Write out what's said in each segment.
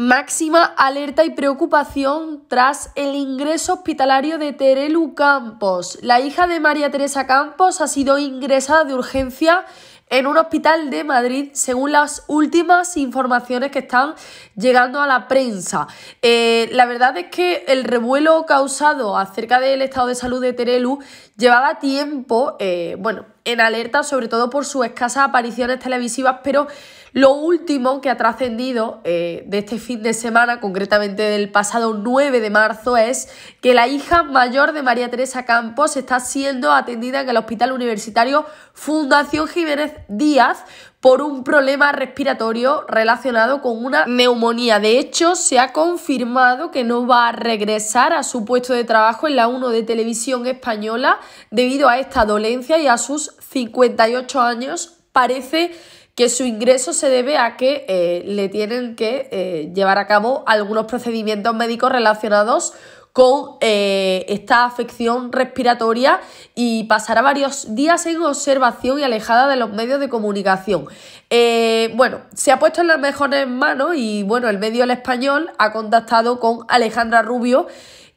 Máxima alerta y preocupación tras el ingreso hospitalario de Terelu Campos. La hija de María Teresa Campos ha sido ingresada de urgencia en un hospital de Madrid, según las últimas informaciones que están llegando a la prensa. Eh, la verdad es que el revuelo causado acerca del estado de salud de Terelu llevaba tiempo, eh, bueno, en alerta, sobre todo por sus escasas apariciones televisivas, pero lo último que ha trascendido eh, de este fin de semana, concretamente del pasado 9 de marzo, es que la hija mayor de María Teresa Campos está siendo atendida en el Hospital Universitario Fundación Jiménez Díaz por un problema respiratorio relacionado con una neumonía. De hecho, se ha confirmado que no va a regresar a su puesto de trabajo en la 1 de televisión española debido a esta dolencia y a sus 58 años. Parece que su ingreso se debe a que eh, le tienen que eh, llevar a cabo algunos procedimientos médicos relacionados con eh, esta afección respiratoria y pasará varios días en observación y alejada de los medios de comunicación. Eh, bueno, se ha puesto en las mejores manos y bueno, el medio El Español ha contactado con Alejandra Rubio.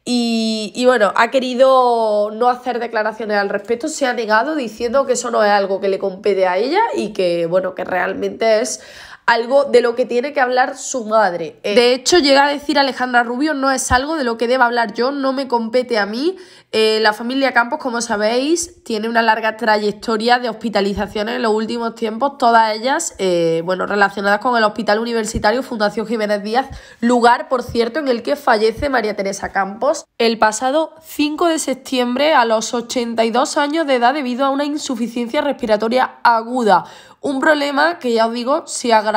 Y, y, bueno, ha querido no hacer declaraciones al respecto, se ha negado diciendo que eso no es algo que le compete a ella y que bueno, que realmente es algo de lo que tiene que hablar su madre. Eh, de hecho, llega a decir Alejandra Rubio, no es algo de lo que deba hablar yo, no me compete a mí. Eh, la familia Campos, como sabéis, tiene una larga trayectoria de hospitalizaciones en los últimos tiempos, todas ellas eh, bueno, relacionadas con el Hospital Universitario Fundación Jiménez Díaz, lugar, por cierto, en el que fallece María Teresa Campos el pasado 5 de septiembre a los 82 años de edad debido a una insuficiencia respiratoria aguda. Un problema que ya os digo, se haga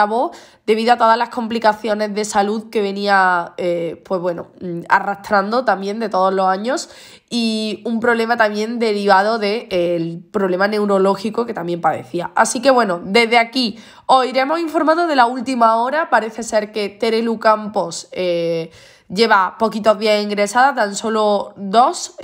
debido a todas las complicaciones de salud que venía, eh, pues bueno, mm, arrastrando también de todos los años y un problema también derivado del eh, problema neurológico que también padecía. Así que bueno, desde aquí os iremos informando de la última hora. Parece ser que Terelu Campos eh, lleva poquitos días ingresada, tan solo dos.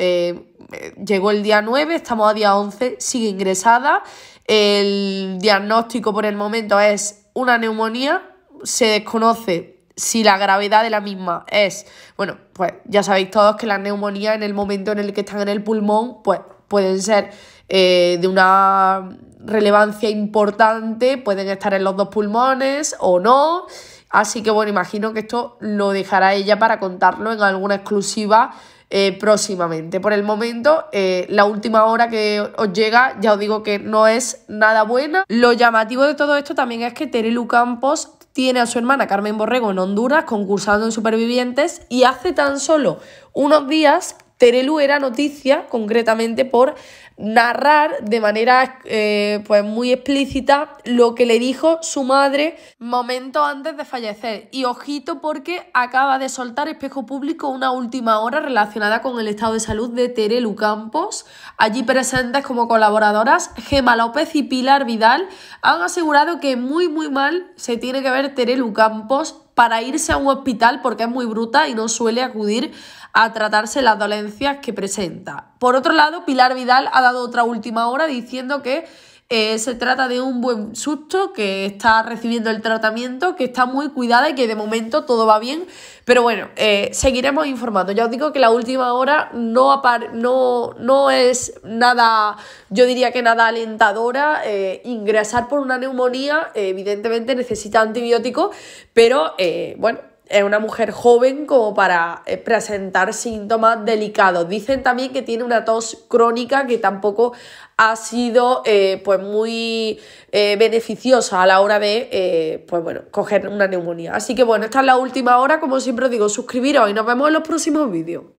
llegó el día 9, estamos a día 11, sigue ingresada. El diagnóstico por el momento es una neumonía, se desconoce si la gravedad de la misma es, bueno, pues ya sabéis todos que las neumonías en el momento en el que están en el pulmón, pues pueden ser eh, de una relevancia importante, pueden estar en los dos pulmones o no. Así que bueno, imagino que esto lo dejará ella para contarlo en alguna exclusiva eh, próximamente. Por el momento, eh, la última hora que os llega, ya os digo que no es nada buena. Lo llamativo de todo esto también es que Terelu Campos tiene a su hermana Carmen Borrego en Honduras concursando en Supervivientes y hace tan solo unos días Terelu era noticia concretamente por narrar de manera eh, pues muy explícita lo que le dijo su madre momentos antes de fallecer. Y ojito porque acaba de soltar espejo público una última hora relacionada con el estado de salud de Terelu Campos. Allí presentes como colaboradoras Gema López y Pilar Vidal han asegurado que muy muy mal se tiene que ver Terelu Campos para irse a un hospital porque es muy bruta y no suele acudir a tratarse las dolencias que presenta. Por otro lado, Pilar Vidal ha dado otra última hora diciendo que eh, se trata de un buen susto que está recibiendo el tratamiento, que está muy cuidada y que de momento todo va bien. Pero bueno, eh, seguiremos informando. Ya os digo que la última hora no, no, no es nada, yo diría que nada alentadora. Eh, ingresar por una neumonía, evidentemente necesita antibióticos, pero bueno, es una mujer joven como para eh, presentar síntomas delicados. Dicen también que tiene una tos crónica que tampoco ha sido eh, pues muy eh, beneficiosa a la hora de pues bueno, coger una neumonía. Así que bueno, esta es la última hora. Como siempre os digo, suscribiros y nos vemos en los próximos vídeos.